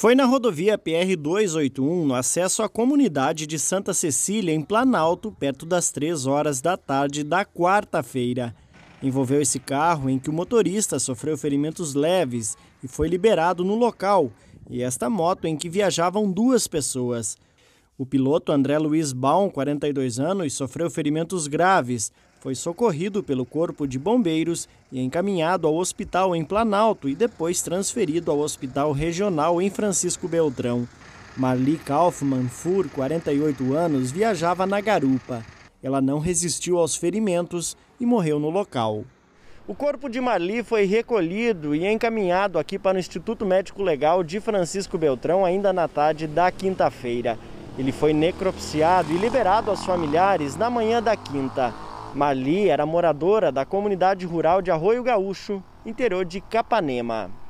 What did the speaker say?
Foi na rodovia PR-281, no acesso à comunidade de Santa Cecília, em Planalto, perto das 3 horas da tarde da quarta-feira. Envolveu esse carro em que o motorista sofreu ferimentos leves e foi liberado no local, e esta moto em que viajavam duas pessoas. O piloto André Luiz Baum, 42 anos, sofreu ferimentos graves. Foi socorrido pelo Corpo de Bombeiros e encaminhado ao hospital em Planalto e depois transferido ao Hospital Regional em Francisco Beltrão. Marli Kaufmann Fur, 48 anos, viajava na garupa. Ela não resistiu aos ferimentos e morreu no local. O corpo de Marli foi recolhido e encaminhado aqui para o Instituto Médico Legal de Francisco Beltrão ainda na tarde da quinta-feira. Ele foi necropsiado e liberado aos familiares na manhã da quinta. Marli era moradora da comunidade rural de Arroio Gaúcho, interior de Capanema.